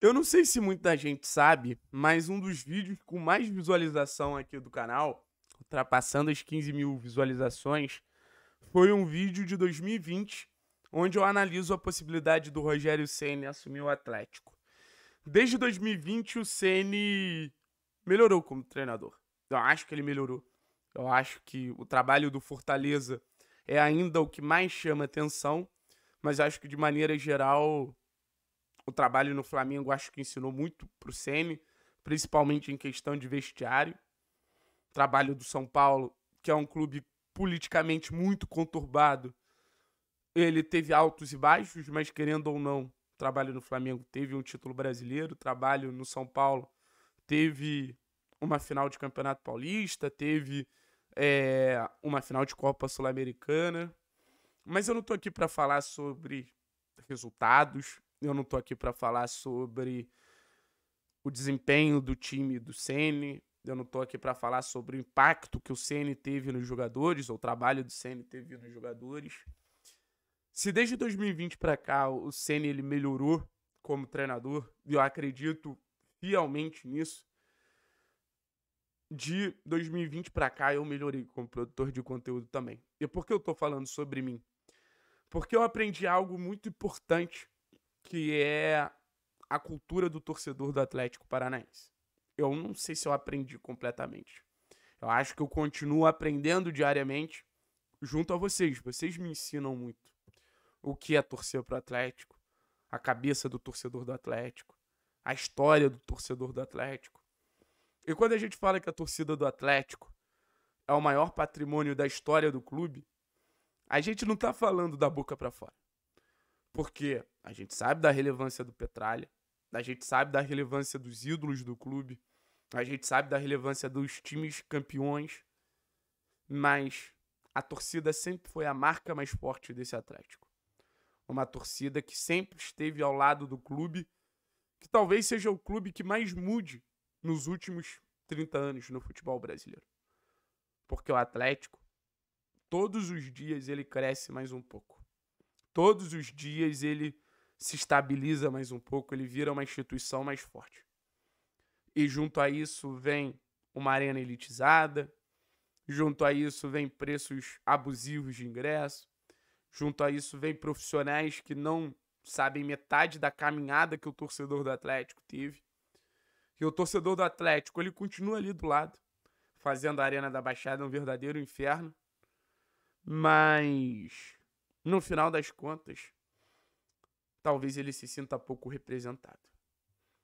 Eu não sei se muita gente sabe, mas um dos vídeos com mais visualização aqui do canal, ultrapassando as 15 mil visualizações, foi um vídeo de 2020, onde eu analiso a possibilidade do Rogério Ceni assumir o Atlético. Desde 2020 o Ceni melhorou como treinador. Eu acho que ele melhorou. Eu acho que o trabalho do Fortaleza é ainda o que mais chama atenção, mas acho que de maneira geral o trabalho no Flamengo acho que ensinou muito pro Semi, principalmente em questão de vestiário. O trabalho do São Paulo, que é um clube politicamente muito conturbado, ele teve altos e baixos, mas querendo ou não, trabalho no Flamengo teve um título brasileiro, trabalho no São Paulo teve uma final de Campeonato Paulista, teve é, uma final de Copa Sul-Americana. Mas eu não estou aqui para falar sobre resultados. Eu não tô aqui para falar sobre o desempenho do time do Ceni. Eu não tô aqui para falar sobre o impacto que o Ceni teve nos jogadores ou o trabalho do Ceni teve nos jogadores. Se desde 2020 para cá o Ceni ele melhorou como treinador, e eu acredito fielmente nisso. De 2020 para cá eu melhorei como produtor de conteúdo também. E por que eu tô falando sobre mim? Porque eu aprendi algo muito importante que é a cultura do torcedor do Atlético Paranaense. Eu não sei se eu aprendi completamente. Eu acho que eu continuo aprendendo diariamente junto a vocês. Vocês me ensinam muito o que é torcer para o Atlético, a cabeça do torcedor do Atlético, a história do torcedor do Atlético. E quando a gente fala que a torcida do Atlético é o maior patrimônio da história do clube, a gente não está falando da boca para fora. Porque a gente sabe da relevância do Petralha, a gente sabe da relevância dos ídolos do clube, a gente sabe da relevância dos times campeões, mas a torcida sempre foi a marca mais forte desse Atlético. Uma torcida que sempre esteve ao lado do clube, que talvez seja o clube que mais mude nos últimos 30 anos no futebol brasileiro. Porque o Atlético, todos os dias, ele cresce mais um pouco todos os dias ele se estabiliza mais um pouco, ele vira uma instituição mais forte. E junto a isso vem uma arena elitizada, junto a isso vem preços abusivos de ingresso, junto a isso vem profissionais que não sabem metade da caminhada que o torcedor do Atlético teve. E o torcedor do Atlético, ele continua ali do lado, fazendo a Arena da Baixada um verdadeiro inferno. Mas no final das contas, talvez ele se sinta pouco representado.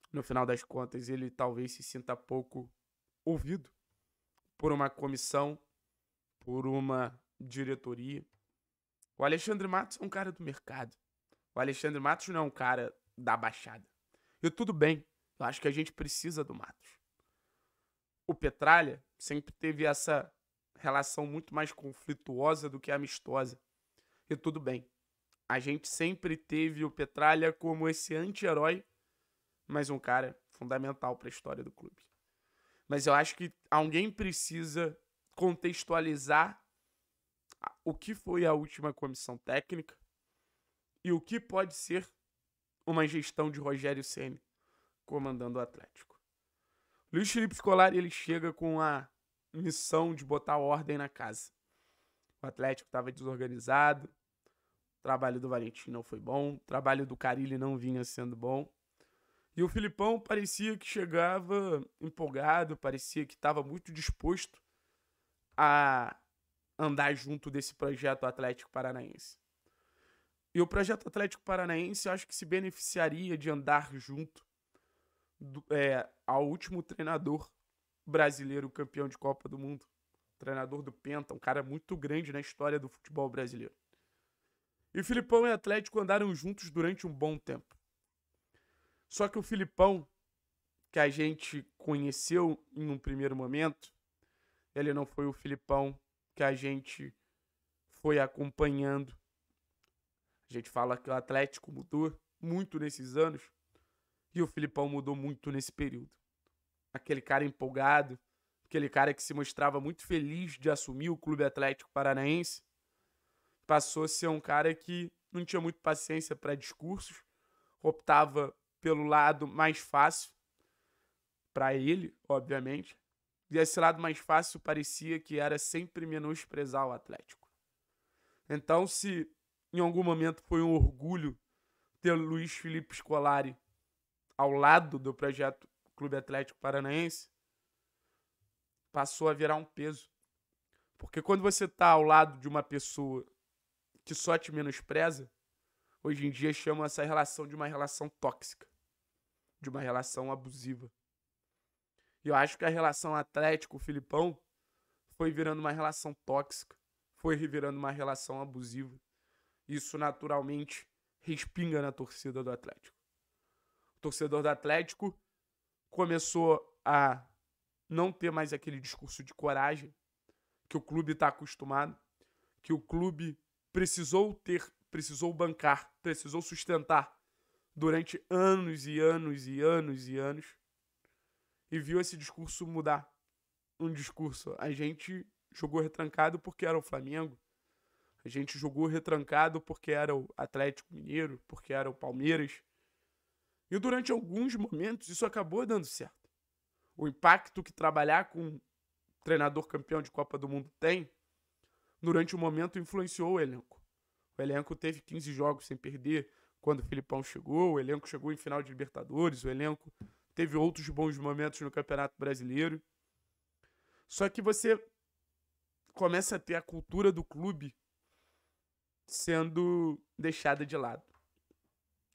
No final das contas, ele talvez se sinta pouco ouvido por uma comissão, por uma diretoria. O Alexandre Matos é um cara do mercado. O Alexandre Matos não é um cara da baixada. E tudo bem, eu acho que a gente precisa do Matos. O Petralha sempre teve essa relação muito mais conflituosa do que amistosa e tudo bem. A gente sempre teve o Petralha como esse anti-herói, mas um cara fundamental para a história do clube. Mas eu acho que alguém precisa contextualizar o que foi a última comissão técnica e o que pode ser uma gestão de Rogério Ceni comandando o Atlético. Luiz Felipe Scolari ele chega com a missão de botar ordem na casa. O Atlético estava desorganizado. O trabalho do Valentim não foi bom. O trabalho do Carilli não vinha sendo bom. E o Filipão parecia que chegava empolgado, parecia que estava muito disposto a andar junto desse projeto Atlético Paranaense. E o projeto Atlético Paranaense eu acho que se beneficiaria de andar junto do, é, ao último treinador brasileiro campeão de Copa do Mundo, treinador do Penta, um cara muito grande na história do futebol brasileiro. E Filipão e Atlético andaram juntos durante um bom tempo. Só que o Filipão, que a gente conheceu em um primeiro momento, ele não foi o Filipão que a gente foi acompanhando. A gente fala que o Atlético mudou muito nesses anos e o Filipão mudou muito nesse período. Aquele cara empolgado, aquele cara que se mostrava muito feliz de assumir o Clube Atlético Paranaense, passou a ser um cara que não tinha muito paciência para discursos, optava pelo lado mais fácil para ele, obviamente. E esse lado mais fácil parecia que era sempre menosprezar o Atlético. Então, se em algum momento foi um orgulho ter Luiz Felipe Scolari ao lado do projeto Clube Atlético Paranaense, passou a virar um peso. Porque quando você tá ao lado de uma pessoa que só te menospreza, hoje em dia chama essa relação de uma relação tóxica, de uma relação abusiva. E eu acho que a relação Atlético-Filipão foi virando uma relação tóxica, foi virando uma relação abusiva. Isso naturalmente respinga na torcida do Atlético. O torcedor do Atlético começou a não ter mais aquele discurso de coragem que o clube está acostumado, que o clube precisou ter, precisou bancar, precisou sustentar durante anos e anos e anos e anos, e viu esse discurso mudar. Um discurso. A gente jogou retrancado porque era o Flamengo, a gente jogou retrancado porque era o Atlético Mineiro, porque era o Palmeiras. E durante alguns momentos isso acabou dando certo o impacto que trabalhar com um treinador campeão de Copa do Mundo tem, durante o um momento influenciou o elenco. O elenco teve 15 jogos sem perder quando o Filipão chegou, o elenco chegou em final de Libertadores, o elenco teve outros bons momentos no Campeonato Brasileiro. Só que você começa a ter a cultura do clube sendo deixada de lado.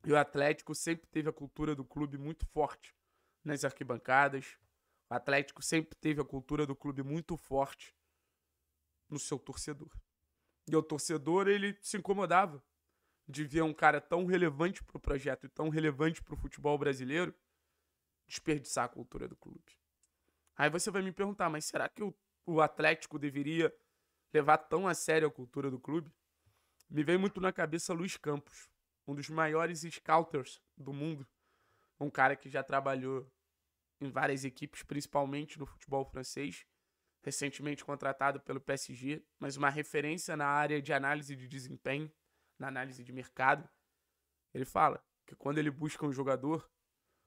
E o Atlético sempre teve a cultura do clube muito forte nas arquibancadas, o Atlético sempre teve a cultura do clube muito forte no seu torcedor. E o torcedor, ele se incomodava de ver um cara tão relevante para o projeto e tão relevante para o futebol brasileiro desperdiçar a cultura do clube. Aí você vai me perguntar, mas será que o, o Atlético deveria levar tão a sério a cultura do clube? Me vem muito na cabeça Luiz Campos, um dos maiores scouters do mundo, um cara que já trabalhou em várias equipes, principalmente no futebol francês, recentemente contratado pelo PSG, mas uma referência na área de análise de desempenho, na análise de mercado. Ele fala que quando ele busca um jogador,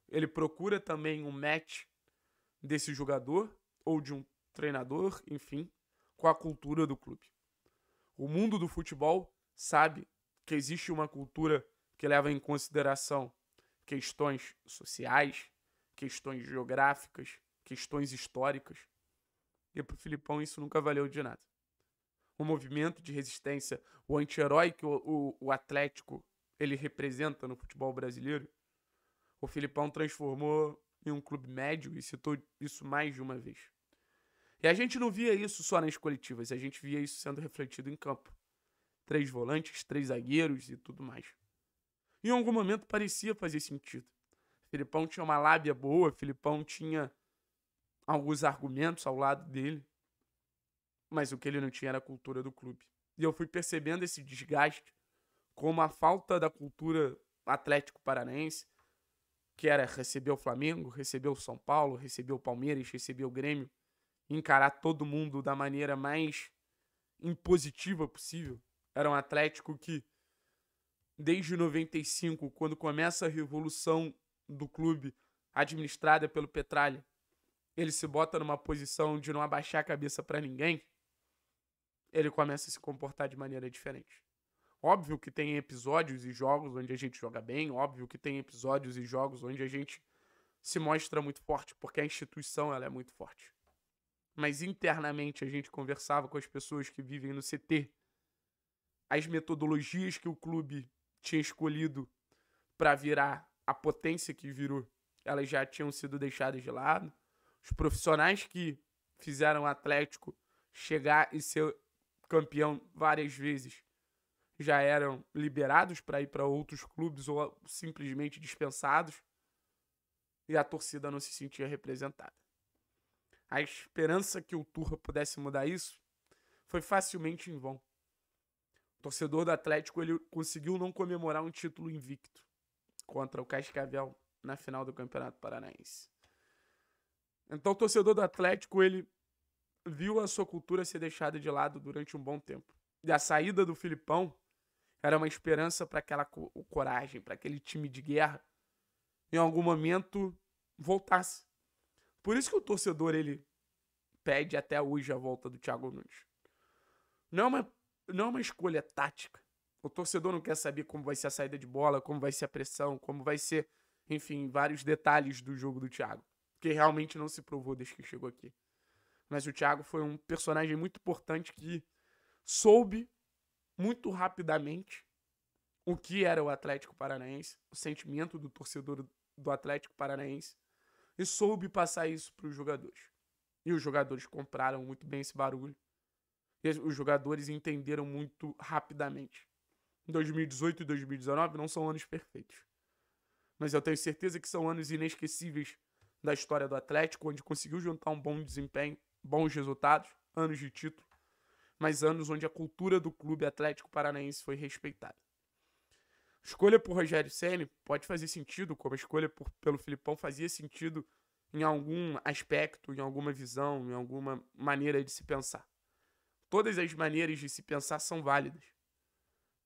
ele procura também um match desse jogador ou de um treinador, enfim, com a cultura do clube. O mundo do futebol sabe que existe uma cultura que leva em consideração questões sociais, questões geográficas, questões históricas. E para o Filipão isso nunca valeu de nada. O movimento de resistência, o anti-herói que o, o, o Atlético ele representa no futebol brasileiro, o Filipão transformou em um clube médio e citou isso mais de uma vez. E a gente não via isso só nas coletivas, a gente via isso sendo refletido em campo. Três volantes, três zagueiros e tudo mais. Em algum momento parecia fazer sentido. Filipão tinha uma lábia boa, Filipão tinha alguns argumentos ao lado dele. Mas o que ele não tinha era a cultura do clube. E eu fui percebendo esse desgaste como a falta da cultura Atlético Paranaense, que era receber o Flamengo, receber o São Paulo, receber o Palmeiras, receber o Grêmio, encarar todo mundo da maneira mais impositiva possível. Era um Atlético que, desde 95, quando começa a Revolução do clube administrada pelo Petralha, ele se bota numa posição de não abaixar a cabeça para ninguém, ele começa a se comportar de maneira diferente. Óbvio que tem episódios e jogos onde a gente joga bem, óbvio que tem episódios e jogos onde a gente se mostra muito forte, porque a instituição ela é muito forte. Mas internamente a gente conversava com as pessoas que vivem no CT. As metodologias que o clube tinha escolhido para virar a potência que virou, elas já tinham sido deixadas de lado. Os profissionais que fizeram o Atlético chegar e ser campeão várias vezes já eram liberados para ir para outros clubes ou simplesmente dispensados. E a torcida não se sentia representada. A esperança que o Turra pudesse mudar isso foi facilmente em vão. O torcedor do Atlético ele conseguiu não comemorar um título invicto contra o Cascavel na final do Campeonato Paranaense. Então, o torcedor do Atlético, ele viu a sua cultura ser deixada de lado durante um bom tempo. E a saída do Filipão era uma esperança para aquela co coragem, para aquele time de guerra, em algum momento voltasse. Por isso que o torcedor ele pede até hoje a volta do Thiago Nunes. Não é uma, não é uma escolha tática. O torcedor não quer saber como vai ser a saída de bola, como vai ser a pressão, como vai ser, enfim, vários detalhes do jogo do Thiago. Que realmente não se provou desde que chegou aqui. Mas o Thiago foi um personagem muito importante que soube muito rapidamente o que era o Atlético Paranaense, o sentimento do torcedor do Atlético Paranaense, e soube passar isso para os jogadores. E os jogadores compraram muito bem esse barulho. E os jogadores entenderam muito rapidamente. 2018 e 2019 não são anos perfeitos. Mas eu tenho certeza que são anos inesquecíveis da história do Atlético, onde conseguiu juntar um bom desempenho, bons resultados, anos de título, mas anos onde a cultura do clube Atlético Paranaense foi respeitada. escolha por Rogério Ceni pode fazer sentido, como a escolha por, pelo Filipão fazia sentido em algum aspecto, em alguma visão, em alguma maneira de se pensar. Todas as maneiras de se pensar são válidas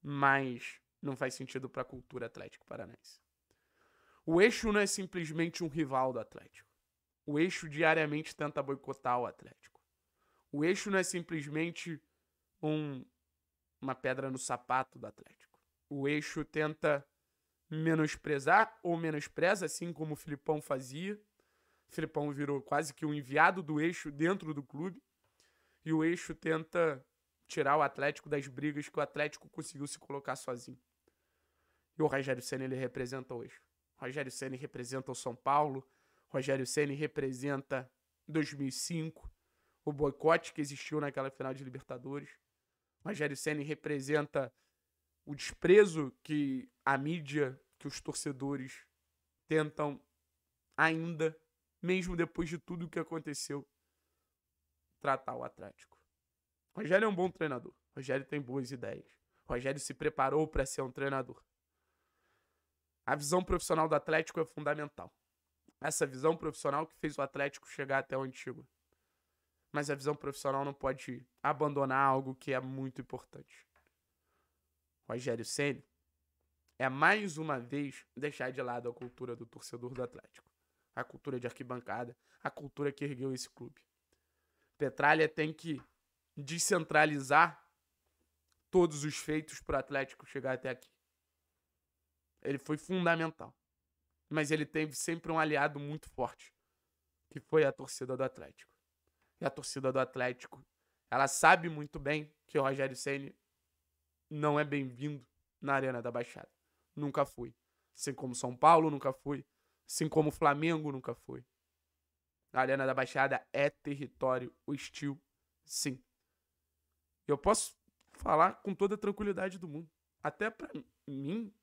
mas não faz sentido para a cultura Atlético Paranaense. O eixo não é simplesmente um rival do Atlético. O eixo diariamente tenta boicotar o Atlético. O eixo não é simplesmente um, uma pedra no sapato do Atlético. O eixo tenta menosprezar ou menospreza, assim como o Filipão fazia. O Filipão virou quase que um enviado do eixo dentro do clube. E o eixo tenta tirar o Atlético das brigas que o Atlético conseguiu se colocar sozinho. E o Rogério Senna ele representa hoje. Rogério Senna representa o São Paulo, Rogério Senna representa 2005, o boicote que existiu naquela final de Libertadores. Rogério Senna representa o desprezo que a mídia, que os torcedores tentam ainda, mesmo depois de tudo o que aconteceu, tratar o Atlético. Rogério é um bom treinador. Rogério tem boas ideias. Rogério se preparou para ser um treinador. A visão profissional do Atlético é fundamental. Essa visão profissional que fez o Atlético chegar até o antigo. Mas a visão profissional não pode abandonar algo que é muito importante. Rogério Ceni é mais uma vez deixar de lado a cultura do torcedor do Atlético, a cultura de arquibancada, a cultura que ergueu esse clube. Petralha tem que descentralizar todos os feitos para o Atlético chegar até aqui. Ele foi fundamental. Mas ele teve sempre um aliado muito forte, que foi a torcida do Atlético. E a torcida do Atlético, ela sabe muito bem que o Rogério Ceni não é bem-vindo na Arena da Baixada. Nunca fui. Assim como São Paulo nunca foi, assim como Flamengo nunca foi. A Arena da Baixada é território hostil, sim. Eu posso falar com toda a tranquilidade do mundo. Até para mim,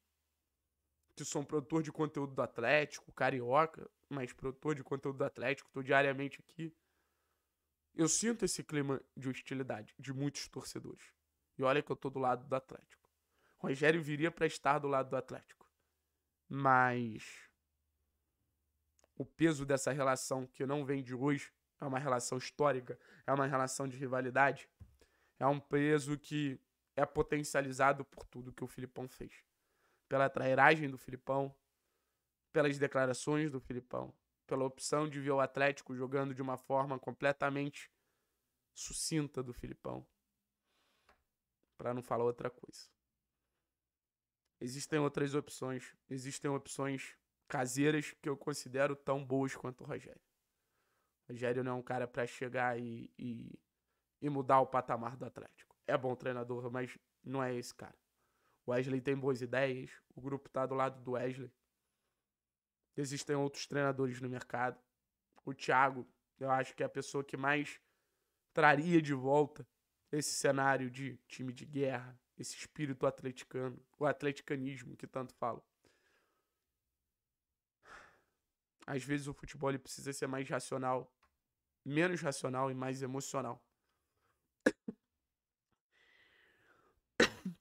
que sou um produtor de conteúdo do Atlético, carioca, mas produtor de conteúdo do Atlético, tô diariamente aqui. Eu sinto esse clima de hostilidade de muitos torcedores. E olha que eu tô do lado do Atlético. O Rogério viria para estar do lado do Atlético. Mas o peso dessa relação que não vem de hoje, é uma relação histórica, é uma relação de rivalidade, é um peso que é potencializado por tudo que o Filipão fez. Pela trairagem do Filipão, pelas declarações do Filipão, pela opção de ver o Atlético jogando de uma forma completamente sucinta do Filipão. Para não falar outra coisa. Existem outras opções, existem opções caseiras que eu considero tão boas quanto o Rogério. O Rogério não é um cara para chegar e, e e mudar o patamar do Atlético. É bom treinador, mas não é esse cara. O Wesley tem boas ideias, o grupo tá do lado do Wesley. Existem outros treinadores no mercado. O Thiago, eu acho que é a pessoa que mais traria de volta esse cenário de time de guerra, esse espírito atleticano, o atleticanismo que tanto falo. Às vezes o futebol precisa ser mais racional, menos racional e mais emocional.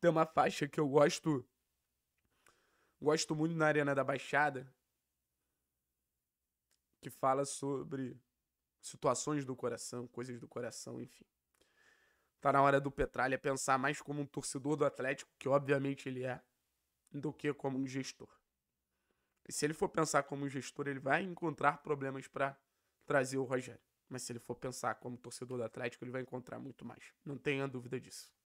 Tem uma faixa que eu gosto. Gosto muito na Arena da Baixada. Que fala sobre situações do coração, coisas do coração, enfim. Tá na hora do Petralha pensar mais como um torcedor do Atlético, que obviamente ele é, do que como um gestor. E se ele for pensar como um gestor, ele vai encontrar problemas para trazer o Rogério. Mas se ele for pensar como torcedor do Atlético, ele vai encontrar muito mais. Não tenha dúvida disso.